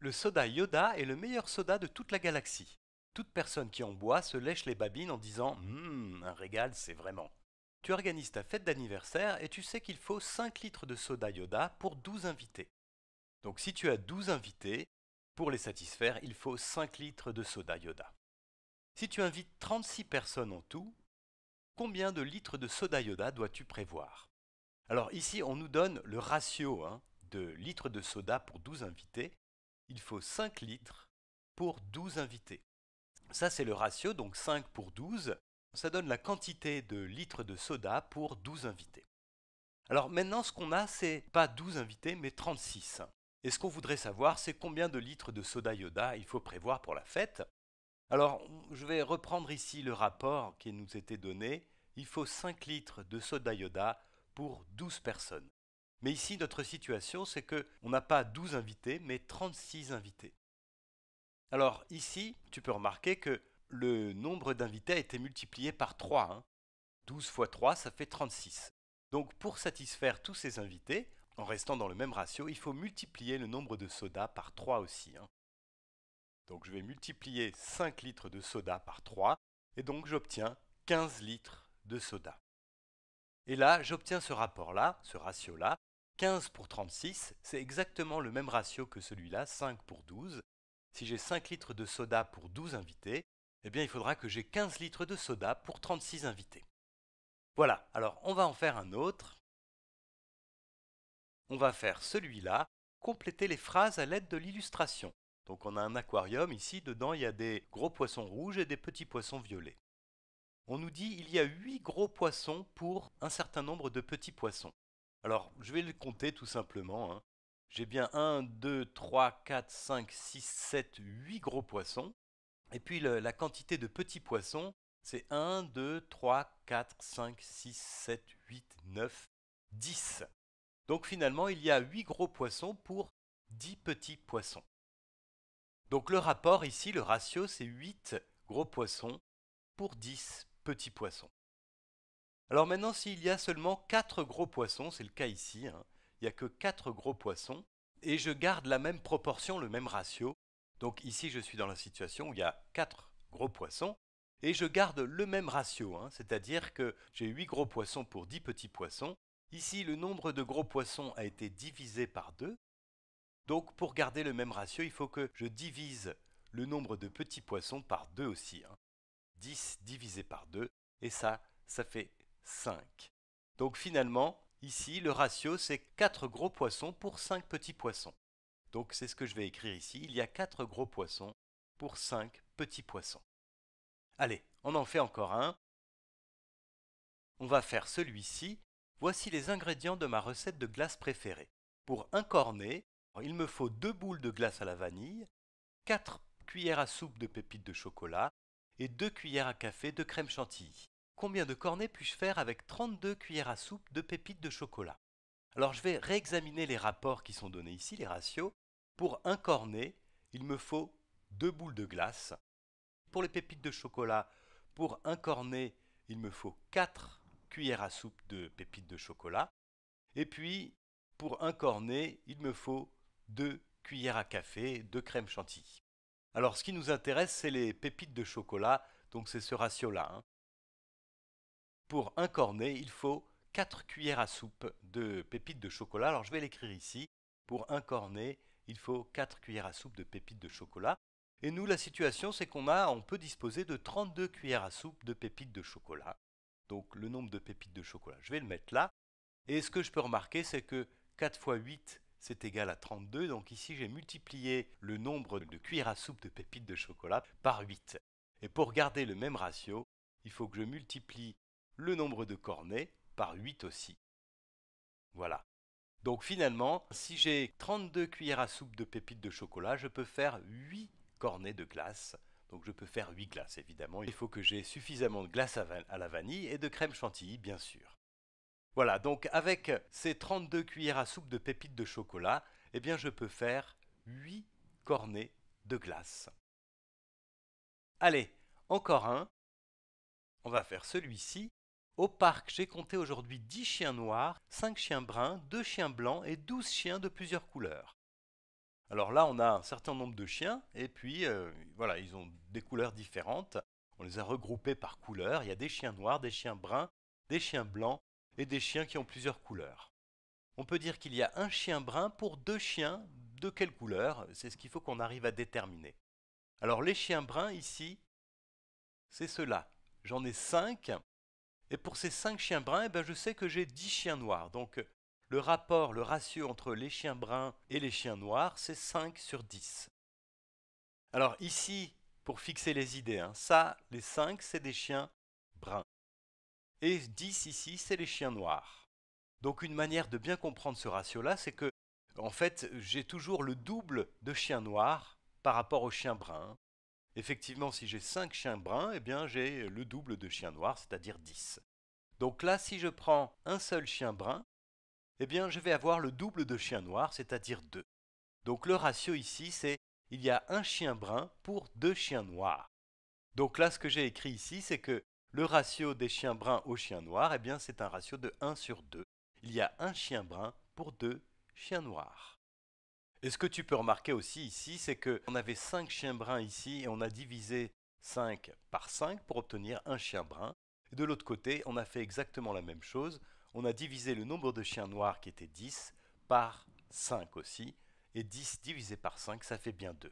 Le soda Yoda est le meilleur soda de toute la galaxie. Toute personne qui en boit se lèche les babines en disant Hum, un régal, c'est vraiment. Tu organises ta fête d'anniversaire et tu sais qu'il faut 5 litres de soda Yoda pour 12 invités. Donc si tu as 12 invités, pour les satisfaire, il faut 5 litres de soda Yoda. Si tu invites 36 personnes en tout, combien de litres de soda Yoda dois-tu prévoir Alors ici, on nous donne le ratio hein, de litres de soda pour 12 invités, il faut 5 litres pour 12 invités. Ça, c'est le ratio, donc 5 pour 12. Ça donne la quantité de litres de soda pour 12 invités. Alors maintenant, ce qu'on a, c'est pas 12 invités, mais 36. Et ce qu'on voudrait savoir, c'est combien de litres de soda yoda il faut prévoir pour la fête. Alors, je vais reprendre ici le rapport qui nous était donné. Il faut 5 litres de soda yoda pour 12 personnes. Mais ici, notre situation, c'est qu'on n'a pas 12 invités, mais 36 invités. Alors ici, tu peux remarquer que le nombre d'invités a été multiplié par 3. 12 hein. fois 3, ça fait 36. Donc pour satisfaire tous ces invités, en restant dans le même ratio, il faut multiplier le nombre de sodas par 3 aussi. Hein. Donc je vais multiplier 5 litres de soda par 3, et donc j'obtiens 15 litres de soda. Et là, j'obtiens ce rapport-là, ce ratio-là. 15 pour 36, c'est exactement le même ratio que celui-là, 5 pour 12. Si j'ai 5 litres de soda pour 12 invités, eh bien il faudra que j'ai 15 litres de soda pour 36 invités. Voilà, alors on va en faire un autre. On va faire celui-là, compléter les phrases à l'aide de l'illustration. Donc on a un aquarium ici, dedans il y a des gros poissons rouges et des petits poissons violets on nous dit qu'il y a 8 gros poissons pour un certain nombre de petits poissons. Alors, je vais le compter tout simplement. Hein. J'ai bien 1, 2, 3, 4, 5, 6, 7, 8 gros poissons. Et puis la quantité de petits poissons, c'est 1, 2, 3, 4, 5, 6, 7, 8, 9, 10. Donc finalement, il y a 8 gros poissons pour 10 petits poissons. Donc le rapport ici, le ratio, c'est 8 gros poissons pour 10 petits poissons. Alors maintenant, s'il y a seulement 4 gros poissons, c'est le cas ici, hein, il n'y a que 4 gros poissons, et je garde la même proportion, le même ratio. Donc ici, je suis dans la situation où il y a 4 gros poissons, et je garde le même ratio, hein, c'est-à-dire que j'ai 8 gros poissons pour 10 petits poissons. Ici, le nombre de gros poissons a été divisé par 2. Donc pour garder le même ratio, il faut que je divise le nombre de petits poissons par 2 aussi. Hein. 10 divisé par 2, et ça, ça fait 5. Donc finalement, ici, le ratio, c'est 4 gros poissons pour 5 petits poissons. Donc c'est ce que je vais écrire ici, il y a 4 gros poissons pour 5 petits poissons. Allez, on en fait encore un. On va faire celui-ci. Voici les ingrédients de ma recette de glace préférée. Pour un cornet, il me faut 2 boules de glace à la vanille, 4 cuillères à soupe de pépites de chocolat, et 2 cuillères à café de crème chantilly. Combien de cornets puis-je faire avec 32 cuillères à soupe de pépites de chocolat Alors je vais réexaminer les rapports qui sont donnés ici, les ratios. Pour un cornet, il me faut 2 boules de glace. Pour les pépites de chocolat, pour un cornet, il me faut 4 cuillères à soupe de pépites de chocolat. Et puis, pour un cornet, il me faut 2 cuillères à café de crème chantilly. Alors ce qui nous intéresse, c'est les pépites de chocolat, donc c'est ce ratio-là. Hein. Pour un cornet, il faut 4 cuillères à soupe de pépites de chocolat. Alors je vais l'écrire ici. Pour un cornet, il faut 4 cuillères à soupe de pépites de chocolat. Et nous, la situation, c'est qu'on a, on peut disposer de 32 cuillères à soupe de pépites de chocolat. Donc le nombre de pépites de chocolat, je vais le mettre là. Et ce que je peux remarquer, c'est que 4 x 8, c'est égal à 32. Donc ici, j'ai multiplié le nombre de cuillères à soupe de pépites de chocolat par 8. Et pour garder le même ratio, il faut que je multiplie le nombre de cornets par 8 aussi. Voilà. Donc finalement, si j'ai 32 cuillères à soupe de pépites de chocolat, je peux faire 8 cornets de glace. Donc je peux faire 8 glaces évidemment. Il faut que j'ai suffisamment de glace à la vanille et de crème chantilly bien sûr. Voilà, donc avec ces 32 cuillères à soupe de pépites de chocolat, eh bien je peux faire 8 cornets de glace. Allez, encore un. On va faire celui-ci. Au parc, j'ai compté aujourd'hui 10 chiens noirs, 5 chiens bruns, 2 chiens blancs et 12 chiens de plusieurs couleurs. Alors là, on a un certain nombre de chiens, et puis euh, voilà, ils ont des couleurs différentes. On les a regroupés par couleurs. Il y a des chiens noirs, des chiens bruns, des chiens blancs, et des chiens qui ont plusieurs couleurs. On peut dire qu'il y a un chien brun pour deux chiens de quelle couleur, c'est ce qu'il faut qu'on arrive à déterminer. Alors les chiens bruns ici, c'est ceux-là. J'en ai cinq, Et pour ces cinq chiens bruns, eh ben, je sais que j'ai 10 chiens noirs. Donc le rapport, le ratio entre les chiens bruns et les chiens noirs, c'est 5 sur 10. Alors ici, pour fixer les idées, hein, ça, les 5, c'est des chiens bruns et 10 ici, c'est les chiens noirs. Donc une manière de bien comprendre ce ratio-là, c'est que, en fait, j'ai toujours le double de chiens noirs par rapport aux chiens bruns. Effectivement, si j'ai 5 chiens bruns, eh bien j'ai le double de chiens noirs, c'est-à-dire 10. Donc là, si je prends un seul chien brun, eh bien je vais avoir le double de chiens noirs, c'est-à-dire 2. Donc le ratio ici, c'est il y a un chien brun pour deux chiens noirs. Donc là, ce que j'ai écrit ici, c'est que le ratio des chiens bruns aux chiens noirs, eh bien c'est un ratio de 1 sur 2. Il y a un chien brun pour deux chiens noirs. Et ce que tu peux remarquer aussi ici, c'est qu'on avait 5 chiens bruns ici et on a divisé 5 par 5 pour obtenir un chien brun. Et de l'autre côté, on a fait exactement la même chose. On a divisé le nombre de chiens noirs qui était 10 par 5 aussi. Et 10 divisé par 5, ça fait bien 2.